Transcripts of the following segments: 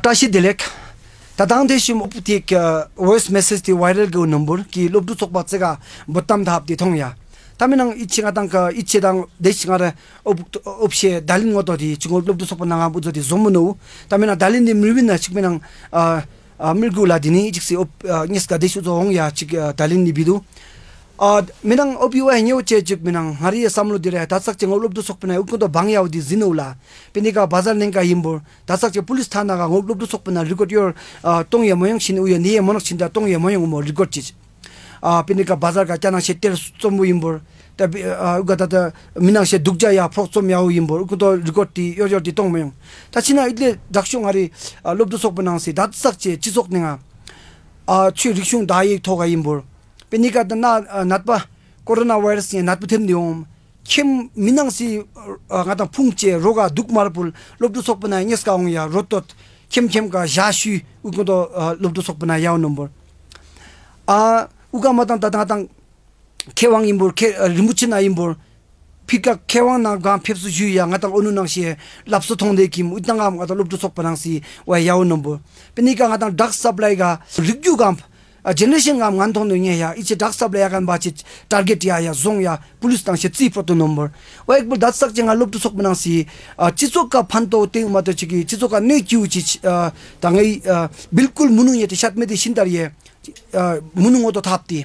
tashi dilek ta dang de shim op ti ke voice message ti viral go number ki lob du tok ba tsega botam dhap ti thong ya ta me nang ichi ga dang ka ichi dang de shi ga re op op she dalin ngo do di chung lob du sok ba nang ga bu di ta na dalin ni mri dini de zo ya chik dalin bidu मिनंग ओपीवा हेंगे उचे zip मिनंग हरी सामलो दिरे तासक चंग ओलब दु सखपना उकु तो बंगयाउ दि जिनोला पिनिका बाजार नेंका हिमबो तासक चे police थाना गा ओलब दु सखपना रिकॉर्ड योर टोंग ये मयंग सिन उय नि ये मनक सिन दा टोंग ये मयंग मो रिकॉर्ड चीज आ पिनिका बाजार गा चाना से तेल सोम हिमबो त उगा ता मिनंग से दुखजा या फोक 다이 토가 peniga da na uh, natpa corona virus ni natpa them niom kim minang si uh, uh, nga da phungche roga dukmarpul lobdu sokpna nyes ka ong ya rotot kim kim ka jashu ugo do lobdu sokpna yaw number a uga matan ta ta tang kewang imbur ke rimuchina imbur pika kewang na gam phepsu ya nang lapso kim utanga si supply ga a generation ngam ngam thon nyi ya ichi dak sab la ya kan ba chi target ya ya zong ya police tang che chi proto number wa ek bu dat sak jing lup tu sok bana si chi chok ka phan to te ma de chi ki chi chok ka ne kyu chi bilkul munu ye ti shat me shin dar ye munu ngo to thap ti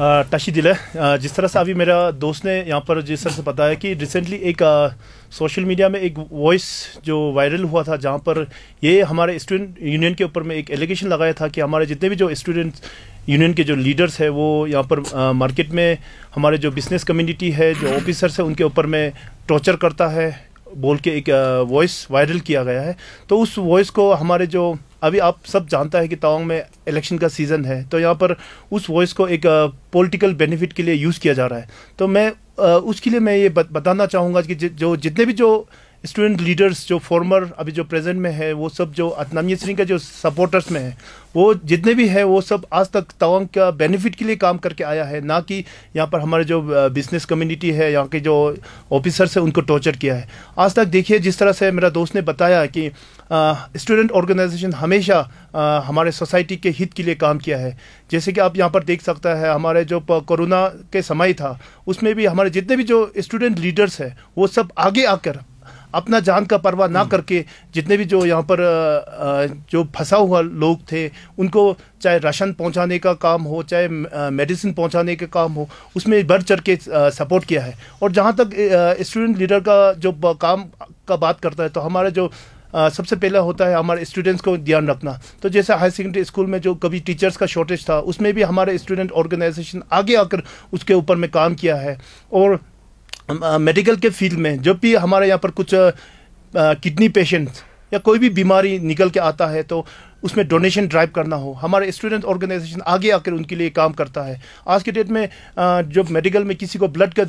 Tashi दिल है जिस तरह से अभी मेरा दोस्त ने यहाँ पर जिस तरह से बताया कि रिसेंटली एक सोशल मीडिया में एक वॉइस जो वायरल हुआ था जहाँ पर ये हमारे स्टूडेंट यूनियन के ऊपर में एक एलिगेशन लगाया था कि हमारे जितने भी जो स्टूडेंट यूनियन के जो लीडर्स है वो यहाँ पर आ, मार्केट में हमारे जो बिजनेस कम्यूनिटी है जो ऑफिसर्स है उनके ऊपर में टॉर्चर करता है बोल के एक वॉइस वायरल किया गया है तो उस वॉइस को हमारे जो अभी आप सब जानता है कि तवांग में इलेक्शन का सीज़न है तो यहाँ पर उस वॉइस को एक पॉलिटिकल बेनिफिट के लिए यूज़ किया जा रहा है तो मैं उसके लिए मैं ये बताना चाहूँगा कि जो जितने भी जो स्टूडेंट लीडर्स जो फॉर्मर अभी जो प्रेजेंट में है वो सब जो अतनामी सिंह के जो सपोर्टर्स में है वो जितने भी है वो सब आज तक तवांग का बेनिफिट के लिए काम करके आया है ना कि यहाँ पर हमारे जो बिजनेस कम्युनिटी है यहाँ के जो ऑफिसर्स है उनको टॉर्चर किया है आज तक देखिए जिस तरह से मेरा दोस्त ने बताया कि स्टूडेंट ऑर्गेनाइजेशन हमेशा आ, हमारे सोसाइटी के हित के लिए काम किया है जैसे कि आप यहाँ पर देख सकता है हमारे जो कोरोना के समय था उसमें भी हमारे जितने भी जो स्टूडेंट लीडर्स हैं वो सब आगे आकर अपना जान का परवाह ना हम्म। करके जितने भी जो यहाँ पर जो फंसा हुआ लोग थे उनको चाहे राशन पहुँचाने का काम हो चाहे मेडिसिन पहुँचाने का काम हो उसमें बढ़ चढ़ के सपोर्ट किया है और जहाँ तक स्टूडेंट लीडर का जो काम का बात करता है तो हमारा जो सबसे पहला होता है हमारे स्टूडेंट्स को ध्यान रखना तो जैसे हायर सेकेंडरी स्कूल में जो कभी टीचर्स का शॉर्टेज था उसमें भी हमारे स्टूडेंट ऑर्गेनाइजेशन आगे आकर उसके ऊपर में काम किया है और मेडिकल के फील्ड में जब भी हमारे यहाँ पर कुछ किडनी पेशेंट या कोई भी बीमारी निकल के आता है तो उसमें डोनेशन ड्राइव करना हो हमारे स्टूडेंट ऑर्गेनाइजेशन आगे आकर उनके लिए काम करता है आज के डेट में जब मेडिकल में किसी को ब्लड का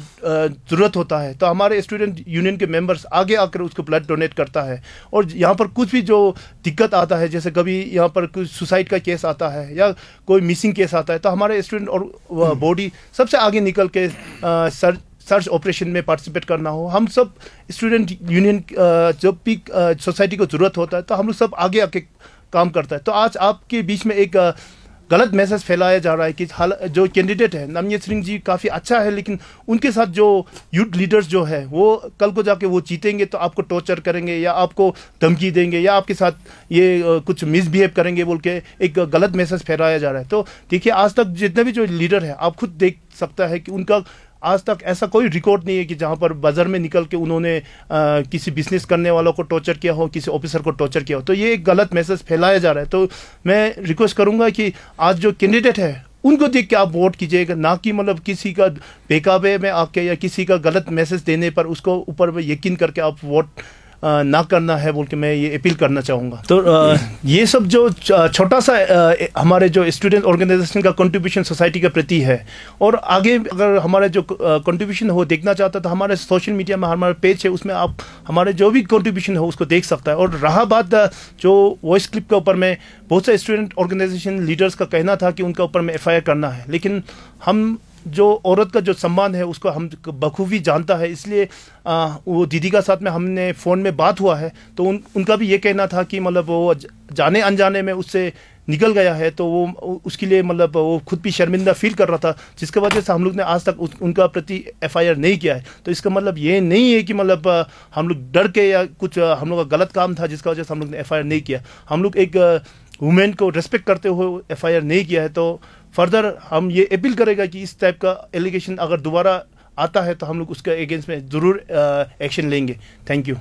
ज़रूरत होता है तो हमारे स्टूडेंट यूनियन के मेंबर्स आगे आकर उसको ब्लड डोनेट करता है और यहाँ पर कुछ भी जो दिक्कत आता है जैसे कभी यहाँ पर कुछ सुसाइड का केस आता है या कोई मिसिंग केस आता है तो हमारे स्टूडेंट और बॉडी हम्म। सबसे आगे निकल के सर्च सर्च ऑपरेशन में पार्टिसिपेट करना हो हम सब स्टूडेंट यूनियन जब भी सोसाइटी को ज़रूरत होता है तो हम लोग सब आगे आके काम करता है तो आज आपके बीच में एक गलत मैसेज फैलाया जा रहा है कि हाल जो कैंडिडेट है नमयत सिंह जी काफ़ी अच्छा है लेकिन उनके साथ जो यूथ लीडर्स जो है वो कल को जाके वो जीतेंगे तो आपको टॉर्चर करेंगे या आपको धमकी देंगे या आपके साथ ये कुछ मिसबिहेव करेंगे बोल के एक गलत मैसेज फैलाया जा रहा है तो देखिए आज तक जितने भी जो लीडर है आप खुद देख सकता है कि उनका आज तक ऐसा कोई रिकॉर्ड नहीं है कि जहां पर बाजार में निकल के उन्होंने आ, किसी बिजनेस करने वालों को टॉर्चर किया हो किसी ऑफिसर को टॉर्चर किया हो तो ये एक गलत मैसेज फैलाया जा रहा है तो मैं रिक्वेस्ट करूंगा कि आज जो कैंडिडेट है उनको देख के आप वोट कीजिएगा ना कि मतलब किसी का बेकाबे में आके या किसी का गलत मैसेज देने पर उसको ऊपर यकीन करके आप वोट ना करना है बोल के मैं ये अपील करना चाहूँगा तो आ, ये सब जो छोटा सा आ, हमारे जो स्टूडेंट ऑर्गेनाइजेशन का कंट्रीब्यूशन सोसाइटी के प्रति है और आगे अगर हमारे जो कंट्रीब्यूशन हो देखना चाहता तो हमारे सोशल मीडिया में हमारा पेज है उसमें आप हमारे जो भी कंट्रीब्यूशन हो उसको देख सकता है और रहा बात जो वॉइस क्लिप के ऊपर में बहुत से स्टूडेंट ऑर्गेनाइजेशन लीडर्स का कहना था कि उनके ऊपर में एफ करना है लेकिन हम जो औरत का जो सम्मान है उसको हम बखूबी जानता है इसलिए आ, वो दीदी का साथ में हमने फ़ोन में बात हुआ है तो उन उनका भी ये कहना था कि मतलब वो जाने अनजाने में उससे निकल गया है तो वो उसके लिए मतलब वो खुद भी शर्मिंदा फील कर रहा था जिसके वजह से हम लोग ने आज तक उनका प्रति एफआईआर नहीं किया है तो इसका मतलब ये नहीं है कि मतलब हम लोग डर के या कुछ हम लोग का गलत काम था जिसका वजह से हम लोग ने एफ नहीं किया हम लोग एक वुमेन को रेस्पेक्ट करते हुए एफ नहीं किया है तो फर्दर हम ये अपील करेगा कि इस टाइप का एलिगेशन अगर दोबारा आता है तो हम लोग उसके अगेंस्ट में ज़रूर एक्शन लेंगे थैंक यू